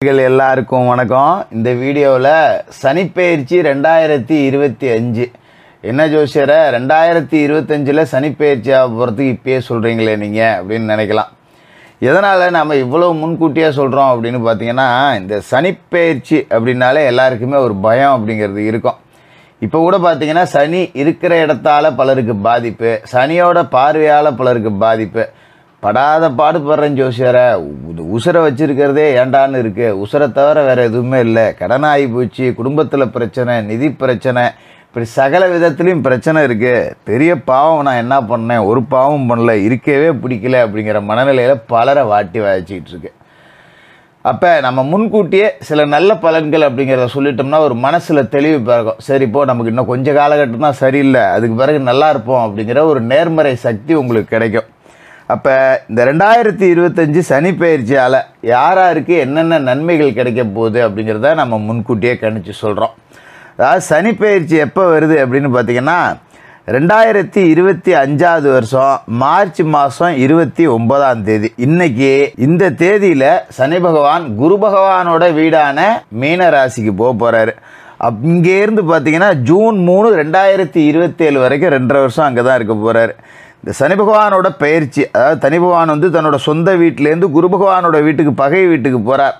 நண்பர்கள் எல்லாருக்கும் வணக்கம் இந்த வீடியோவில் சனிப்பெயர்ச்சி ரெண்டாயிரத்தி இருபத்தி அஞ்சு என்ன ஜோசியரை ரெண்டாயிரத்தி இருபத்தஞ்சில் சனிப்பெயர்ச்சியாக போகிறதுக்கு இப்பயே சொல்கிறீங்களே நீங்கள் அப்படின்னு நினைக்கலாம் எதனால் நம்ம இவ்வளோ முன்கூட்டியாக சொல்கிறோம் அப்படின்னு பார்த்தீங்கன்னா இந்த சனிப்பெயர்ச்சி அப்படின்னாலே எல்லாருக்குமே ஒரு பயம் அப்படிங்கிறது இருக்கும் இப்போ கூட பார்த்தீங்கன்னா சனி இருக்கிற இடத்தால் பலருக்கு பாதிப்பு சனியோட பார்வையால் பலருக்கு பாதிப்பு படாத பாடுபடுறேன் ஜோசியரை உசுரை வச்சிருக்கிறதே ஏண்டான்னு இருக்குது உசுரை தவிர வேறு எதுவுமே இல்லை கடன் ஆகி போச்சு குடும்பத்தில் பிரச்சனை நிதி பிரச்சனை இப்படி சகல விதத்துலேயும் பிரச்சனை இருக்குது பெரிய பாவம் நான் என்ன பண்ணேன் ஒரு பாவம் பண்ணல இருக்கவே பிடிக்கல அப்படிங்கிற மனநிலையில் பலரை வாட்டி வாய்ச்சிக்கிட்டு இருக்கு அப்போ நம்ம முன்கூட்டியே சில நல்ல பலன்கள் அப்படிங்கிறத சொல்லிட்டோம்னா ஒரு மனசில் தெளிவு பிறக்கும் சரி இப்போ நமக்கு இன்னும் கொஞ்சம் காலகட்டம் தான் சரியில்லை அதுக்கு பிறகு நல்லா இருப்போம் அப்படிங்கிற ஒரு நேர்மறை சக்தி உங்களுக்கு கிடைக்கும் அப்போ இந்த ரெண்டாயிரத்தி இருபத்தஞ்சி சனி பயிற்சியால் யாராருக்கு என்னென்ன நன்மைகள் கிடைக்க போகுது அப்படிங்கிறத நம்ம முன்கூட்டியே கணிச்சு சொல்கிறோம் அதாவது சனி பயிற்சி எப்போ வருது அப்படின்னு பார்த்திங்கன்னா ரெண்டாயிரத்தி இருபத்தி அஞ்சாவது வருஷம் மார்ச் மாதம் இருபத்தி ஒன்பதாம் தேதி இன்னைக்கு இந்த தேதியில் சனி பகவான் குரு பகவானோட வீடான மீனராசிக்கு போக போகிறாரு அங்கேருந்து பார்த்தீங்கன்னா ஜூன் மூணு ரெண்டாயிரத்தி இருபத்தேழு வரைக்கும் ரெண்டரை வருஷம் அங்கே தான் இருக்க போகிறாரு இந்த சனி பகவானோட பயிற்சி அதாவது தனி பகவான் வந்து தன்னோட சொந்த வீட்டிலேருந்து குரு பகவானோட வீட்டுக்கு பகை வீட்டுக்கு போகிறார்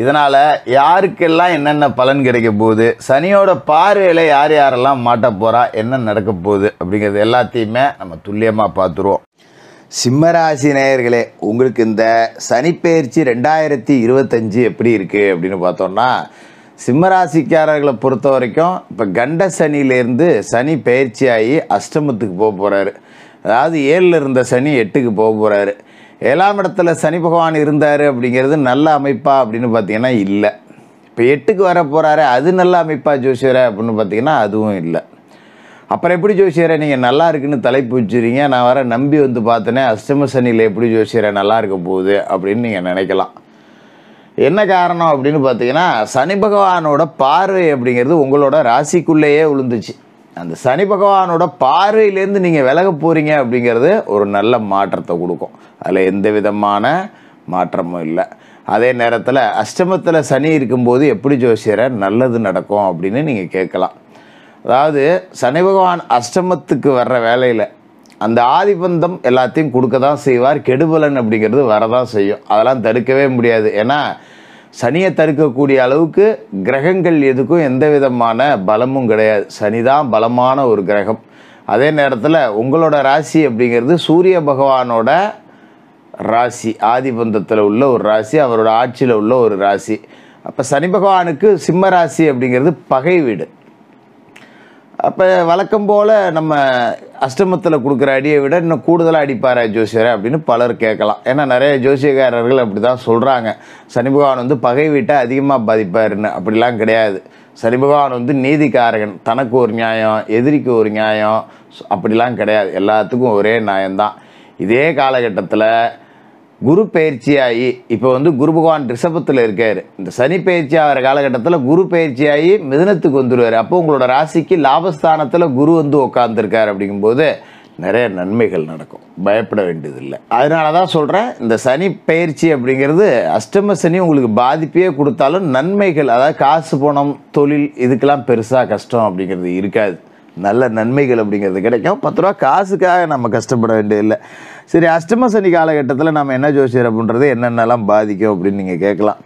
இதனால் யாருக்கெல்லாம் என்னென்ன பலன் கிடைக்க போகுது சனியோட பார்வையில் யார் யாரெல்லாம் மாட்ட போகிறா என்ன நடக்க போகுது அப்படிங்கிறது எல்லாத்தையுமே நம்ம துல்லியமாக பார்த்துருவோம் சிம்மராசி நேயர்களே உங்களுக்கு இந்த சனிப்பெயர்ச்சி ரெண்டாயிரத்தி இருபத்தஞ்சி எப்படி இருக்குது அப்படின்னு பார்த்தோம்னா சிம்மராசிக்காரர்களை பொறுத்த வரைக்கும் இப்போ கண்ட சனியிலேருந்து சனி பயிற்சியாகி அஷ்டமத்துக்கு போக போகிறாரு அதாவது ஏழில் இருந்த சனி எட்டுக்கு போக போகிறாரு ஏழாம் இடத்துல சனி பகவான் இருந்தார் அப்படிங்கிறது நல்ல அமைப்பா அப்படின்னு பார்த்தீங்கன்னா இல்லை இப்போ எட்டுக்கு வர போகிறாரு அது நல்ல அமைப்பா ஜோசியரை அப்படின்னு பார்த்தீங்கன்னா அதுவும் இல்லை அப்புறம் எப்படி ஜோசியரை நீங்கள் நல்லா இருக்குன்னு தலைப்பு வச்சுருங்க நான் வர நம்பி வந்து பார்த்தேனே அஷ்டம சனியில் எப்படி ஜோசியரை நல்லா இருக்க போகுது அப்படின்னு நீங்கள் நினைக்கலாம் என்ன காரணம் அப்படின்னு பார்த்தீங்கன்னா சனி பகவானோட பார்வை அப்படிங்கிறது உங்களோட ராசிக்குள்ளேயே விழுந்துச்சு அந்த சனி பகவானோட பார்வையிலேருந்து நீங்கள் விலக போகிறீங்க அப்படிங்கிறது ஒரு நல்ல மாற்றத்தை கொடுக்கும் அதில் எந்த விதமான மாற்றமும் இல்லை அதே நேரத்தில் அஷ்டமத்தில் சனி இருக்கும்போது எப்படி ஜோசியரை நல்லது நடக்கும் அப்படின்னு நீங்கள் கேட்கலாம் அதாவது சனி பகவான் அஷ்டமத்துக்கு வர்ற வேலையில் அந்த ஆதிபந்தம் எல்லாத்தையும் கொடுக்க தான் செய்வார் கெடுபலன் அப்படிங்கிறது வரதான் செய்யும் அதெல்லாம் தடுக்கவே முடியாது ஏன்னா சனியை தடுக்கக்கூடிய அளவுக்கு கிரகங்கள் எதுக்கும் எந்த விதமான பலமும் கிடையாது சனி தான் பலமான ஒரு கிரகம் அதே நேரத்தில் உங்களோட ராசி அப்படிங்கிறது சூரிய பகவானோட ராசி ஆதிபந்தத்தில் உள்ள ஒரு ராசி அவரோட ஆட்சியில் உள்ள ஒரு ராசி அப்போ சனி பகவானுக்கு சிம்ம ராசி அப்படிங்கிறது பகை வீடு அப்போ வழக்கம் போல் நம்ம அஷ்டமத்தில் கொடுக்குற அடியை விட இன்னும் கூடுதலாக அடிப்பாரா ஜோசியரை அப்படின்னு பலர் கேட்கலாம் ஏன்னா நிறைய ஜோசியக்காரர்கள் அப்படி தான் சொல்கிறாங்க சனி பகவான் வந்து பகை வீட்டை அதிகமாக பாதிப்பாருன்னு அப்படிலாம் கிடையாது சனி பகவான் வந்து நீதிக்காரகன் தனக்கு ஒரு நியாயம் எதிரிக்கு ஒரு நியாயம் அப்படிலாம் கிடையாது எல்லாத்துக்கும் ஒரே நியாயம்தான் இதே காலகட்டத்தில் குரு பயிற்சியாகி இப்போ வந்து குரு பகவான் ரிஷபத்தில் இருக்கார் இந்த சனி பயிற்சி ஆகிற காலகட்டத்தில் குரு பயிற்சியாகி மிதனத்துக்கு வந்துடுவார் அப்போ உங்களோட ராசிக்கு லாபஸ்தானத்தில் குரு வந்து உட்காந்துருக்கார் அப்படிங்கும்போது நிறைய நன்மைகள் நடக்கும் பயப்பட வேண்டியதில்லை அதனால தான் சொல்கிறேன் இந்த சனி பயிற்சி அப்படிங்கிறது அஷ்டம சனி உங்களுக்கு பாதிப்பையே கொடுத்தாலும் நன்மைகள் அதாவது காசு பணம் தொழில் இதுக்கெல்லாம் பெருசாக கஷ்டம் அப்படிங்கிறது இருக்காது நல்ல நன்மைகள் அப்படிங்கிறது கிடைக்கும் பத்து ரூபா காசுக்காக நம்ம கஷ்டப்பட வேண்டியதில்லை சரி அஷ்டம சனி காலகட்டத்தில் நம்ம என்ன ஜோசியர் அப்படின்றது என்னென்னலாம் பாதிக்கும் அப்படின்னு நீங்கள் கேட்கலாம்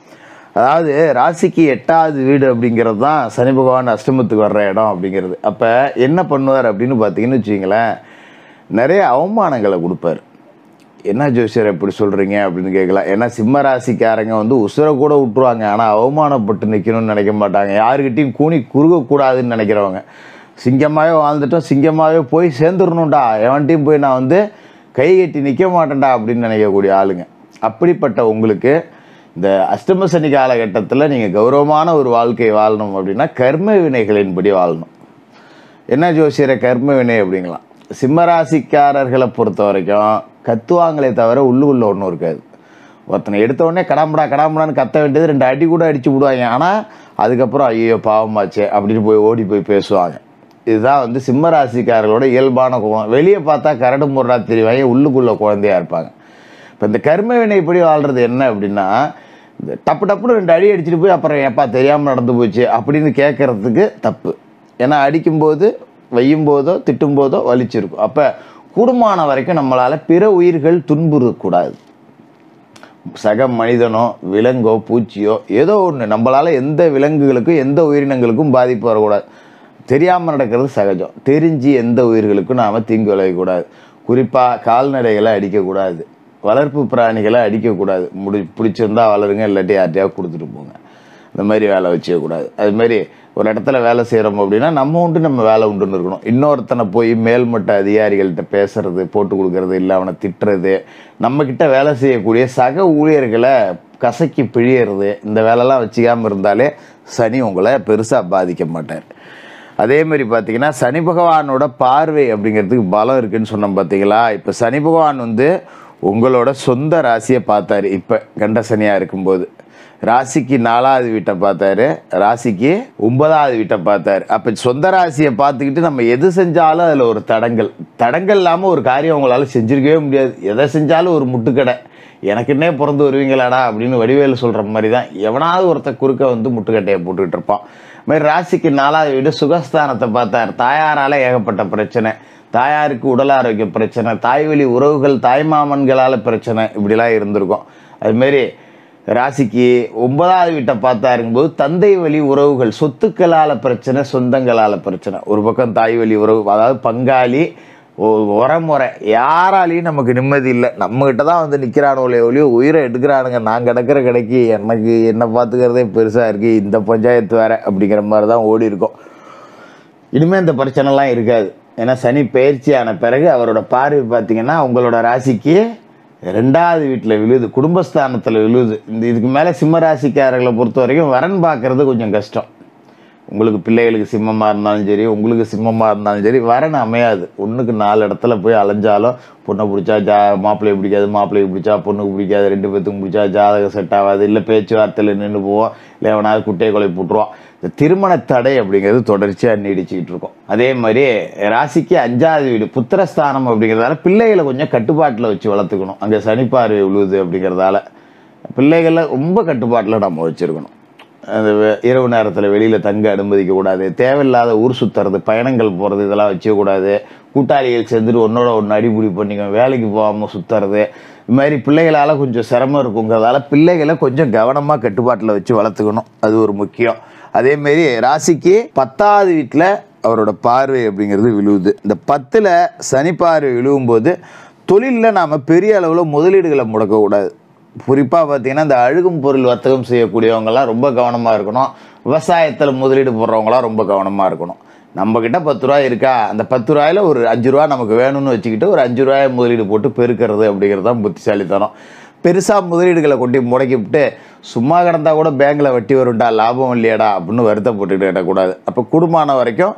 அதாவது ராசிக்கு எட்டாவது வீடு அப்படிங்கிறது தான் சனி பகவான் அஷ்டமத்துக்கு வர்ற இடம் அப்படிங்கிறது அப்போ என்ன பண்ணுவார் அப்படின்னு பார்த்தீங்கன்னு வச்சிங்களேன் நிறைய அவமானங்களை கொடுப்பார் என்ன ஜோசியர் எப்படி சொல்கிறீங்க அப்படின்னு கேட்கலாம் ஏன்னா சிம்ம ராசிக்காரங்க வந்து உசுரை கூட விட்டுருவாங்க ஆனால் அவமானப்பட்டு நிற்கணும்னு நினைக்க மாட்டாங்க யாருக்கிட்டையும் கூணி குறுகக்கூடாதுன்னு நினைக்கிறவங்க சிங்கமாகவே வாழ்ந்துட்டோம் சிங்கமாகவே போய் சேர்ந்துடணும்டா எவன்ட்டையும் போய் நான் வந்து கை கட்டி நிற்க மாட்டேன்டா அப்படின்னு நினைக்கக்கூடிய ஆளுங்க அப்படிப்பட்ட உங்களுக்கு இந்த அஷ்டம சனி காலகட்டத்தில் நீங்கள் கௌரவமான ஒரு வாழ்க்கை வாழணும் அப்படின்னா கர்ம வினைகளின்படி வாழணும் என்ன ஜோசியர கர்ம வினை அப்படிங்களாம் சிம்மராசிக்காரர்களை பொறுத்த வரைக்கும் கத்துவாங்களே தவிர உள்ளுக்குள்ளே ஒன்றும் இருக்காது ஒருத்தனை எடுத்தவொடனே கடாம்படா கடாம்படான்னு கத்த வேண்டியது ரெண்டு அடி கூட அடித்து விடுவாங்க ஆனால் அதுக்கப்புறம் ஐயோ பாவமாச்சே அப்படின்னு போய் ஓடி போய் பேசுவாங்க இதுதான் வந்து சிம்மராசிக்காரர்களோட இயல்பான குணம் வெளியே பார்த்தா கரடு முரடா தெரிவாங்க உள்ளுக்குள்ளே குழந்தையாக இருப்பாங்க இப்போ இந்த கர்ம வினை இப்படி வாழ்கிறது என்ன அப்படின்னா இந்த டப்பு டப்புன்னு ரெண்டு அடி அடிச்சுட்டு போய் அப்புறம் எப்பா தெரியாமல் நடந்து போச்சு அப்படின்னு கேட்குறதுக்கு தப்பு ஏன்னா அடிக்கும்போது வையும் போதோ திட்டும் போதோ வலிச்சிருக்கும் அப்போ கூடுமான வரைக்கும் நம்மளால் பிற உயிர்கள் துன்புறக்கூடாது சக மனிதனோ விலங்கோ பூச்சியோ ஏதோ ஒன்று நம்மளால் எந்த விலங்குகளுக்கும் எந்த உயிரினங்களுக்கும் பாதிப்பு வரக்கூடாது தெரியாமல் நடக்கிறது சகஜம் தெரிஞ்சு எந்த உயிர்களுக்கும் நாம் தீங்கு விளையக்கூடாது குறிப்பாக கால்நடைகளை அடிக்கக்கூடாது வளர்ப்பு பிராணிகளை அடிக்கக்கூடாது முடி பிடிச்சிருந்தா வளருங்க இல்லாட்டி யார்ட்டையாவது கொடுத்துட்டு போங்க இந்த மாதிரி வேலை வச்சுக்கக்கூடாது அதுமாரி ஒரு இடத்துல வேலை செய்கிறோம் அப்படின்னா நம்ம உண்டு நம்ம வேலை உண்டுன்னு இருக்கணும் இன்னொருத்தனை போய் மேல்மட்ட அதிகாரிகள்கிட்ட பேசுறது போட்டு கொடுக்கறது இல்லை அவனை திட்டுறது நம்மக்கிட்ட வேலை செய்யக்கூடிய சக ஊழியர்களை கசக்கி பிழியறது இந்த வேலைலாம் வச்சுக்காமல் இருந்தாலே சனி உங்களை பெருசாக பாதிக்க மாட்டார் அதே மாதிரி பார்த்தீங்கன்னா சனி பகவானோட பார்வை அப்படிங்கிறதுக்கு பலம் இருக்குதுன்னு சொன்னோம் பார்த்தீங்களா இப்போ சனி பகவான் வந்து உங்களோட சொந்த ராசியை பார்த்தாரு இப்போ கண்ட சனியாக இருக்கும்போது ராசிக்கு நாலாவது வீட்டை பார்த்தாரு ராசிக்கு ஒன்பதாவது வீட்டை பார்த்தாரு அப்போ சொந்த ராசியை பார்த்துக்கிட்டு நம்ம எது செஞ்சாலும் அதில் ஒரு தடங்கள் தடங்கள் இல்லாமல் ஒரு காரியம் அவங்களால செஞ்சுருக்கவே முடியாது எதை செஞ்சாலும் ஒரு முட்டுக்கடை எனக்குன்னே பிறந்து வருவீங்களாடா அப்படின்னு வடிவேலு சொல்கிற மாதிரி தான் எவனாவது ஒருத்த குறுக்க வந்து முட்டுக்கட்டையை போட்டுக்கிட்டு இருப்பான் மாதிரி ராசிக்கு நாலாவது வீடு சுகஸ்தானத்தை பார்த்தார் தாயாரால் ஏகப்பட்ட பிரச்சனை தாயாருக்கு உடல் ஆரோக்கிய பிரச்சனை தாய்வழி உறவுகள் தாய்மாமன்களால் பிரச்சனை இப்படிலாம் இருந்திருக்கும் அதுமாரி ராசிக்கு ஒன்பதாவது வீட்டை இருக்கும்போது தந்தை வழி உறவுகள் சொத்துக்களால் பிரச்சனை சொந்தங்களால் பிரச்சனை ஒரு பக்கம் தாய் வழி உறவு அதாவது பங்காளி உரமுறை யாராலையும் நமக்கு நிம்மதி இல்லை நம்மக்கிட்ட தான் வந்து நிற்கிறானோலே ஒளியோ உயிரை எடுக்கிறானுங்க நான் கிடக்கிற கிடைக்கி எனக்கு என்னை பார்த்துக்கிறதே பெருசாக இருக்குது இந்த பஞ்சாயத்து வேறு அப்படிங்கிற மாதிரி தான் ஓடி இருக்கோம் இனிமேல் இந்த பிரச்சனைலாம் இருக்காது ஏன்னா சனி பயிற்சியான பிறகு அவரோட பார்வை பார்த்திங்கன்னா உங்களோட ராசிக்கு ரெண்டாவது வீட்டில் விழுது குடும்பஸ்தானத்தில் விழுது இந்த இதுக்கு மேலே சிம்ம ராசிக்காரர்களை பொறுத்த வரைக்கும் வரன் பார்க்குறது கொஞ்சம் கஷ்டம் உங்களுக்கு பிள்ளைகளுக்கு சிம்மமாக இருந்தாலும் சரி உங்களுக்கு சிம்மமாக இருந்தாலும் சரி வரணும் அமையாது ஒன்றுக்கு நாலு இடத்துல போய் அலைஞ்சாலும் பொண்ணை பிடிச்சா ஜா மாப்பிள்ளையை பிடிக்காது மாப்பிள்ளையை பிடிச்சா பொண்ணுக்கு பிடிக்காது ரெண்டு பேத்துக்கும் பிடிச்சா ஜாதகம் செட் ஆகாது இல்லை பேச்சுவார்த்தையில் நின்று போவோம் இல்லை எவனாவது குட்டையை கொலை போட்டுருவோம் இந்த திருமண தடை அப்படிங்கிறது தொடர்ச்சியாக நீடிச்சுக்கிட்டு இருக்கும் அதே மாதிரி ராசிக்கு அஞ்சாவது வீடு புத்திரஸ்தானம் அப்படிங்கிறதால பிள்ளைகளை கொஞ்சம் கட்டுப்பாட்டில் வச்சு வளர்த்துக்கணும் அங்கே சனிப்பார்வை உழுவுது அப்படிங்கிறதால பிள்ளைகளை ரொம்ப கட்டுப்பாட்டில் நம்ம வச்சுருக்கணும் அந்த இரவு நேரத்தில் வெளியில் தங்க அனுமதிக்கக்கூடாது தேவையில்லாத ஊர் சுற்றுறது பயணங்கள் போகிறது இதெல்லாம் வச்சுக்கூடாது கூட்டாளிகள் சேர்ந்துட்டு ஒன்றோட ஒன்று அடிபுடி பண்ணிக்கணும் வேலைக்கு போகாமல் சுற்றுறது இது மாதிரி பிள்ளைகளால் கொஞ்சம் சிரமம் இருக்குங்கிறதால பிள்ளைகளை கொஞ்சம் கவனமாக கட்டுப்பாட்டில் வச்சு வளர்த்துக்கணும் அது ஒரு முக்கியம் அதேமாரி ராசிக்கு பத்தாவது வீட்டில் அவரோட பார்வை அப்படிங்கிறது விழுவுது இந்த பத்தில் சனி பார்வை விழுவும்போது தொழிலில் நாம் பெரிய அளவில் முதலீடுகளை முடக்கக்கூடாது குறிப்பாக பார்த்திங்கன்னா இந்த அழுகும் பொருள் வர்த்தகம் செய்யக்கூடியவங்கெல்லாம் ரொம்ப கவனமாக இருக்கணும் விவசாயத்தில் முதலீடு போடுறவங்களாம் ரொம்ப கவனமாக இருக்கணும் நம்மக்கிட்ட பத்து ரூபா இருக்கா அந்த பத்து ரூபாயில் ஒரு அஞ்சு ரூபா நமக்கு வேணும்னு வச்சுக்கிட்டு ஒரு அஞ்சு ரூபாயை முதலீடு போட்டு பெருக்கிறது அப்படிங்கிறது தான் புத்திசாலித்தனம் பெருசாக முதலீடுகளை கொட்டி முடக்கிவிட்டு சும்மா கிடந்தால் கூட பேங்கில் வட்டி வரும்டா லாபம் இல்லையாடா அப்படின்னு வருத்தப்பட்டுக்கிட்டு இடக்கூடாது அப்போ குடும்பமான வரைக்கும்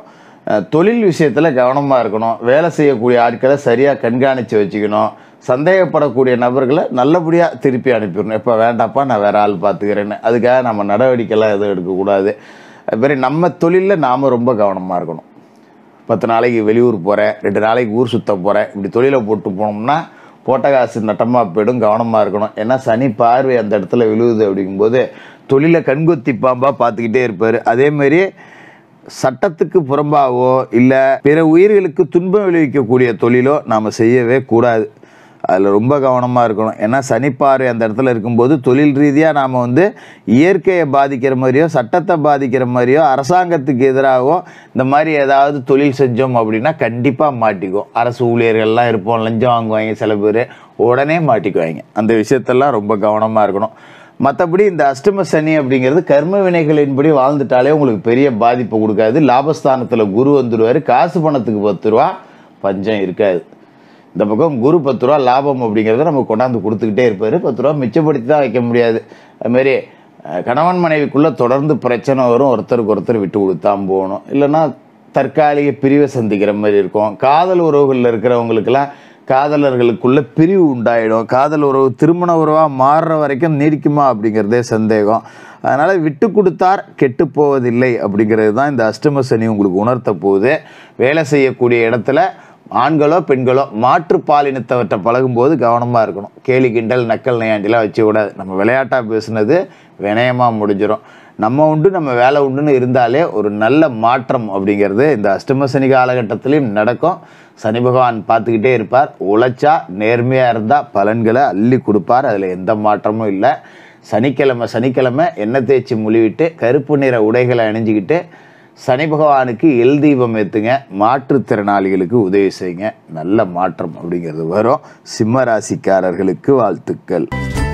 தொழில் விஷயத்தில் கவனமாக இருக்கணும் வேலை செய்யக்கூடிய ஆட்களை சரியாக கண்காணித்து வச்சுக்கணும் சந்தேகப்படக்கூடிய நபர்களை நல்லபடியாக திருப்பி அனுப்பிடணும் இப்போ வேண்டாப்பா நான் வேறு ஆள் பார்த்துக்கிறேன்னு அதுக்காக நம்ம நடவடிக்கைலாம் எதுவும் எடுக்கக்கூடாது அதுமாரி நம்ம தொழிலில் நாம் ரொம்ப கவனமாக இருக்கணும் பத்து நாளைக்கு வெளியூர் போகிறேன் ரெண்டு நாளைக்கு ஊர் சுற்ற போகிறேன் இப்படி தொழிலை போட்டு போனோம்னா போட்ட காசு நட்டமாக போயிடும் கவனமாக இருக்கணும் ஏன்னா சனி பார்வை அந்த இடத்துல விழுகுது அப்படிங்கும்போது தொழிலை கண்கொத்தி பாம்பாக பார்த்துக்கிட்டே இருப்பார் அதேமாரி சட்டத்துக்கு புறம்பாவோ இல்லை பிற உயிர்களுக்கு துன்பம் விளைவிக்கக்கூடிய தொழிலோ நாம் செய்யவே கூடாது அதில் ரொம்ப கவனமாக இருக்கணும் ஏன்னா சனிப்பாறு அந்த இடத்துல இருக்கும்போது தொழில் ரீதியாக நாம் வந்து இயற்கையை பாதிக்கிற மாதிரியோ சட்டத்தை பாதிக்கிற மாதிரியோ அரசாங்கத்துக்கு எதிராகவோ இந்த மாதிரி ஏதாவது தொழில் செஞ்சோம் அப்படின்னா கண்டிப்பாக மாட்டிக்கும் அரசு ஊழியர்கள்லாம் இருப்போம் லஞ்சம் வாங்குவாங்க சில பேர் உடனே மாட்டிக்குவாங்க அந்த விஷயத்தெல்லாம் ரொம்ப கவனமாக இருக்கணும் மற்றபடி இந்த அஷ்டம சனி அப்படிங்கிறது கர்ம வினைகளின்படி வாழ்ந்துட்டாலே உங்களுக்கு பெரிய பாதிப்பு கொடுக்காது லாபஸ்தானத்தில் குரு வந்துடுவார் காசு பணத்துக்கு பத்து ரூபா பஞ்சம் இருக்காது இந்த பக்கம் குரு பத்து ரூபா லாபம் அப்படிங்கிறத நம்ம கொண்டாந்து கொடுத்துக்கிட்டே இருப்பார் பத்து ரூபா மிச்சப்படுத்தி தான் வைக்க முடியாது அதுமாரி கணவன் மனைவிக்குள்ளே தொடர்ந்து பிரச்சனை வரும் ஒருத்தருக்கு ஒருத்தர் விட்டு கொடுத்தான் போகணும் இல்லைன்னா தற்காலிக பிரிவை சந்திக்கிற மாதிரி இருக்கும் காதல் உறவுகளில் இருக்கிறவங்களுக்கெல்லாம் காதலர்களுக்குள்ள பிரிவு உண்டாயிடும் காதல் உறவு திருமண உறவாக மாறுற வரைக்கும் நீடிக்குமா அப்படிங்கிறதே சந்தேகம் அதனால் விட்டு கொடுத்தார் கெட்டு போவதில்லை அப்படிங்கிறது தான் இந்த அஷ்டம சனி உங்களுக்கு உணர்த்த போகுது வேலை செய்யக்கூடிய இடத்துல ஆண்களோ பெண்களோ மாற்று பாலினத்தவற்றை பழகும்போது கவனமாக இருக்கணும் கேலி கிண்டல் நக்கல் நையாண்டிலாம் வச்சு நம்ம விளையாட்டாக பேசுனது வினயமாக முடிஞ்சிடும் நம்ம உண்டு நம்ம வேலை உண்டுன்னு இருந்தாலே ஒரு நல்ல மாற்றம் அப்படிங்கிறது இந்த அஷ்டம சனி காலகட்டத்திலையும் நடக்கும் சனி பகவான் பார்த்துக்கிட்டே இருப்பார் உழைச்சா நேர்மையாக இருந்தால் பலன்களை அள்ளி கொடுப்பார் அதில் எந்த மாற்றமும் இல்லை சனிக்கிழமை சனிக்கிழமை எண்ணெய் தேய்ச்சி முழுவிட்டு கருப்பு நிற உடைகளை அணிஞ்சிக்கிட்டு சனி பகவானுக்கு எல் தீபம் ஏற்றுங்க மாற்றுத்திறனாளிகளுக்கு உதவி செய்யுங்க நல்ல மாற்றம் அப்படிங்கிறது வரும் சிம்ம ராசிக்காரர்களுக்கு வாழ்த்துக்கள்